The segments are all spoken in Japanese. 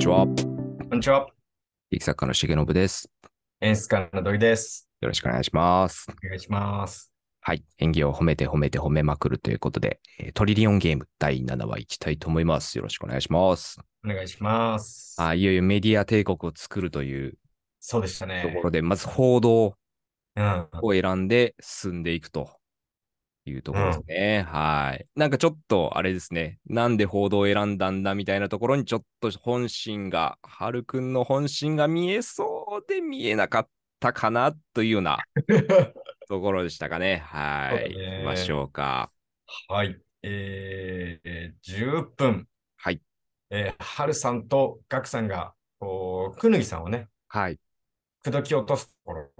にちは。こんにちは。劇作家の重信です。演出家の土井です。よろしくお願いします。お願いします。はい。演技を褒めて褒めて褒めまくるということで、トリリオンゲーム第7話いきたいと思います。よろしくお願いします。お願いします。あいよいよメディア帝国を作るという。そうでしたね。ところで、まず報道を選んで進んでいくと。いうところですね。うん、はい。なんかちょっとあれですね、なんで報道を選んだんだみたいなところに、ちょっと本心が、はるくんの本心が見えそうで見えなかったかなというような ところでしたかね。はい。行きましょうか。はい。えー、10分。はい。えー、はるさんとガクさんが、こう、くぬぎさんをね、はい。口説き落とすところ。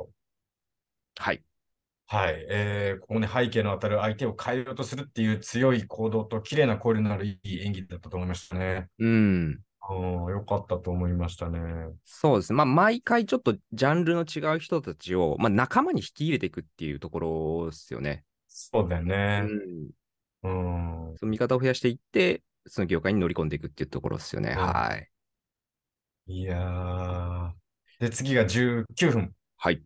はい。はい、えー、ここね、背景の当たる相手を変えようとするっていう強い行動と綺麗な交流のあるいい演技だったと思いましたね。うん。よかったと思いましたね。そうですね。まあ、毎回ちょっとジャンルの違う人たちを、まあ、仲間に引き入れていくっていうところですよね。そうだよね。うん。うん、その見方を増やしていって、その業界に乗り込んでいくっていうところですよね。うん、はい。いやー。で、次が19分。はい。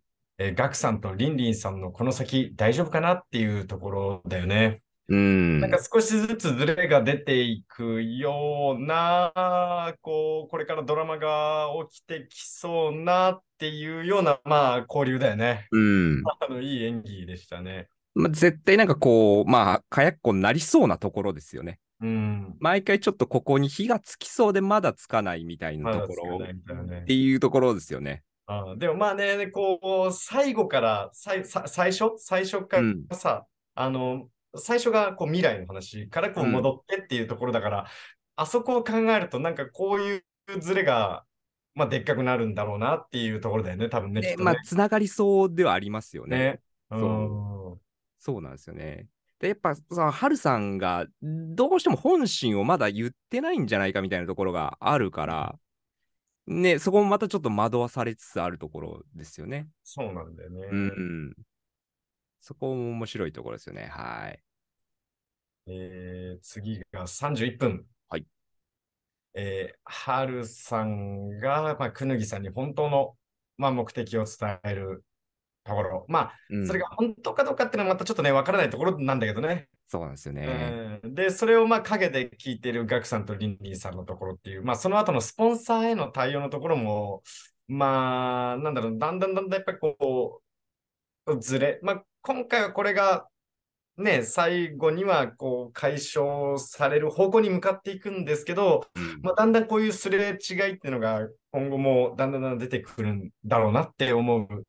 えー、ガクさんとリンリンさんのこの先大丈夫かなっていうところだよね。うん、なんか少しずつずれが出ていくような、こう、これからドラマが起きてきそうなっていうような、まあ、交流だよね。うん。あの、いい演技でしたね。まあ、絶対なんかこう、まあ、かやっこになりそうなところですよね。うん、毎回ちょっとここに火がつきそうでまだつかないみたいなところ、っていうところですよね。うん、でもまあね、こう、最後から、最最初最初からさ、うん、あの、最初がこう未来の話からこう戻ってっていうところだから、うん、あそこを考えるとなんかこういうズレが、まあ、でっかくなるんだろうなっていうところだよね、多分ね。ねまあ、つながりそうではありますよね。ねそうそうなんですよね。でやっぱさ、ハルさんがどうしても本心をまだ言ってないんじゃないかみたいなところがあるから、ね、そこもまたちょっと惑わされつつあるところですよね。そうなんだよね。うん、そこも面白いところですよね。はい。えー、次が31分。はい。えー、はるさんが、まあ、くぬぎさんに本当の、まあ、目的を伝えるところ。まあ、うん、それが本当かどうかっていうのはまたちょっとね、わからないところなんだけどね。そうなんですよね。で、それをまあ陰で聞いてるガクさんとリンリンさんのところっていう、まあその後のスポンサーへの対応のところも、まあ、なんだろう、だんだんだんだんやっぱりこう、ずれ、まあ今回はこれが、ね、最後にはこう解消される方向に向かっていくんですけど、うん、まあ、だんだんこういうすれ違いっていうのが今後もだんだん出てくるんだろうなって思う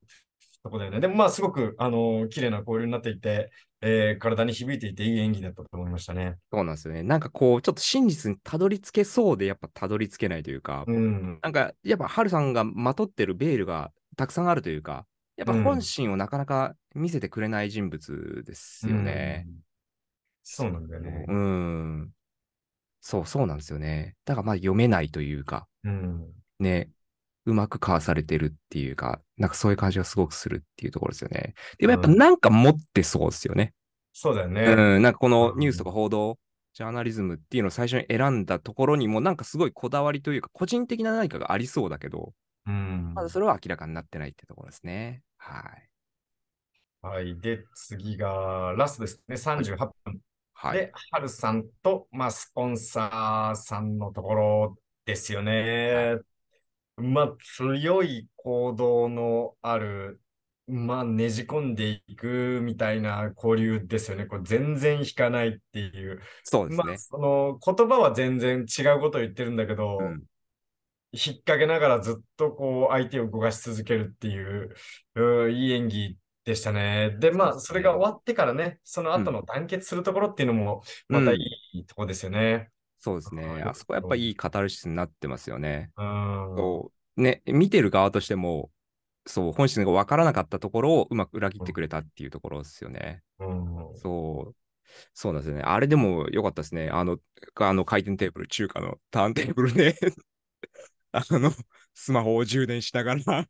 そこだよね。でもまあすごく、あのー、綺麗な交流になっていて、えー、体に響いていていい演技だったと思いましたね。そうなんですよね。なんかこう、ちょっと真実にたどり着けそうで、やっぱたどり着けないというか、うん、なんかやっぱハルさんがまとってるベールがたくさんあるというか、やっぱ本心をなかなか見せてくれない人物ですよね。うんうん、そうなんだよね。うん。そう、そうなんですよね。だからまあ読めないというか、うん、ね、うまくかわされてるっていうか、なんかそういう感じがすごくするっていうところですよね。でもやっぱなんか持ってそうですよね。そうだよね。うん、なんかこのニュースとか報道、ジャーナリズムっていうのを最初に選んだところにも、なんかすごいこだわりというか、個人的な何かがありそうだけど、うん、まだそれは明らかになってないってところですね。はい。はい。で、次がラストですね。38分。はい、で、はるさんと、まあ、スポンサーさんのところですよね。はいまあ、強い行動のある、まあ、ねじ込んでいくみたいな交流ですよね。こう全然引かないっていう。そうですね。まあ、その言葉は全然違うことを言ってるんだけど、うん、引っ掛けながらずっとこう相手を動かし続けるっていう、ういい演技でしたね。で、まあ、それが終わってからね、その後の団結するところっていうのも、またいいとこですよね。うんそうですね。あそこやっぱいいカタルシスになってますよね。そうね見てる側としても、そう、本心が分からなかったところをうまく裏切ってくれたっていうところですよね。そう。そうなんですよね。あれでも良かったですね。あの、あの回転テーブル、中華のターンテーブルで あの、スマホを充電しながら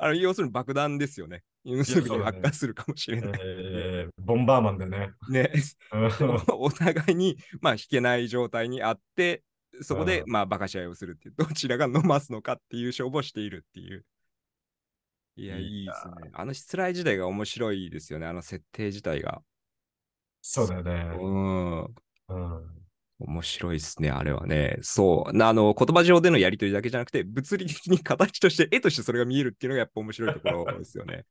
あの要するに爆弾ですよね。すぐに発火するかもしれない。ねえー、ボンバーマンでね。ね お互いに、まあ、引けない状態にあって、そこで、まあ、バカし合いをするっていう、どちらが飲ますのかっていう勝負をしているっていう。いや、いいですね。あのしつらい自体が面白いですよね、あの設定自体が。そうだよね。うん。うん面白いですね、あれはね。そう。あの、言葉上でのやりとりだけじゃなくて、物理的に形として、絵としてそれが見えるっていうのがやっぱ面白いところですよね。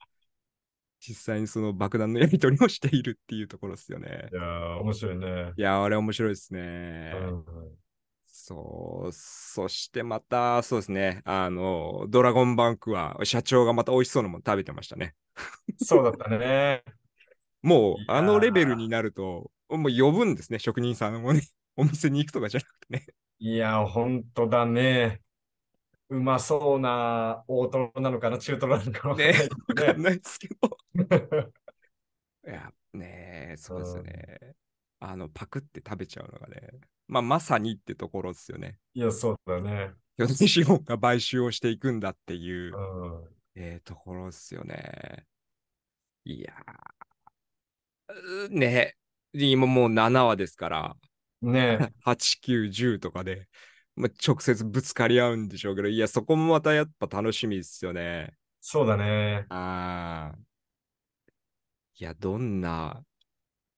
実際にその爆弾のやり取りをしているっていうところですよね。いやー、面白いね。いやー、あれ面白いですね。そう、そしてまた、そうですね、あの、ドラゴンバンクは、社長がまた美味しそうなもの食べてましたね。そうだったね。もう、あのレベルになると、もう呼ぶんですね、職人さんもね。お店に行くとかじゃなくてね。いや、本当だね。うまそうな大トロなのかな、中トロなのかな。ね、わかんないですけど。いや、ねそうですね。あの、パクって食べちゃうのがね、まあ、まさにってところですよね。いや、そうだね。西資本が買収をしていくんだっていう、うん、えー、ところですよね。いやー、ね、今もう7話ですから、ね8、9、10とかで、まあ、直接ぶつかり合うんでしょうけど、いや、そこもまたやっぱ楽しみですよね。そうだね。ああ。いや、どんな、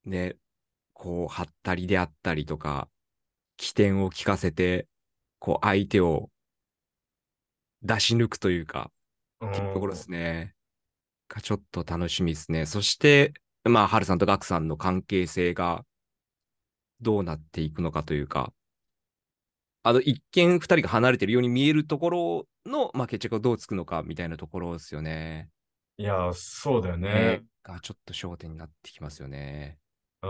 ね、こう、はったりであったりとか、起点を聞かせて、こう、相手を出し抜くというか、っていうところですね。が、ちょっと楽しみですね。そして、まあ、ハルさんとガクさんの関係性が、どうなっていくのかというか、あの、一見二人が離れてるように見えるところの、まあ、決着がどうつくのかみたいなところですよね。いや、そうだよね。がちょっと焦点になってきますよね。うん。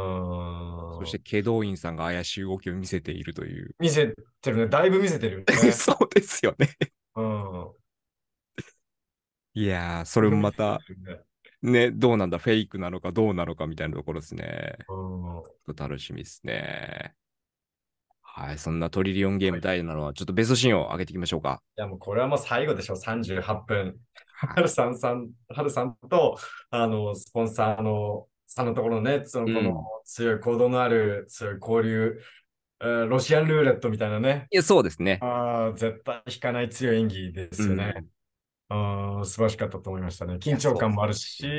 そして、祁答院さんが怪しい動きを見せているという。見せてるね。だいぶ見せてる、ね。そうですよねうん。いやー、それもまた、ね、どうなんだ、フェイクなのかどうなのかみたいなところですね。うん、楽しみですね。はい、そんなトリリオンゲーム第7話、はい、ちょっとベストシーンを上げていきましょうか。いや、もうこれはもう最後でしょ、38分。はるさんさん、はるさんと、あの、スポンサーの、さんのところね、その、この強い行動のある、強い交流、えー、ロシアンルーレットみたいなね。いや、そうですね。ああ、絶対引かない強い演技ですよね。うん素晴らしかったと思いましたね。緊張感もあるし、うん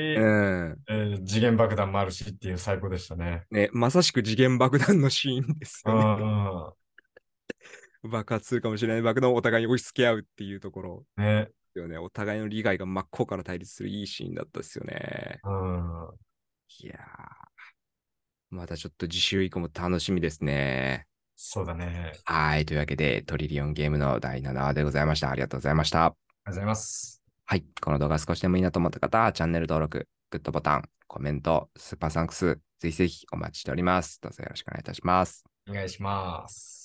えー、次元爆弾もあるしっていう最高でしたね。ね、まさしく次元爆弾のシーンですね。爆発するかもしれない爆弾をお互いに押し付け合うっていうところ。ね。よね。お互いの利害が真っ向から対立するいいシーンだったですよね。うん。いやー。またちょっと次週以降も楽しみですね。そうだね。はい。というわけで、トリリオンゲームの第7話でございました。ありがとうございました。ありがとうございます。はい。この動画少しでもいいなと思った方は、チャンネル登録、グッドボタン、コメント、スーパーサンクス、ぜひぜひお待ちしております。どうぞよろしくお願いいたします。お願いします。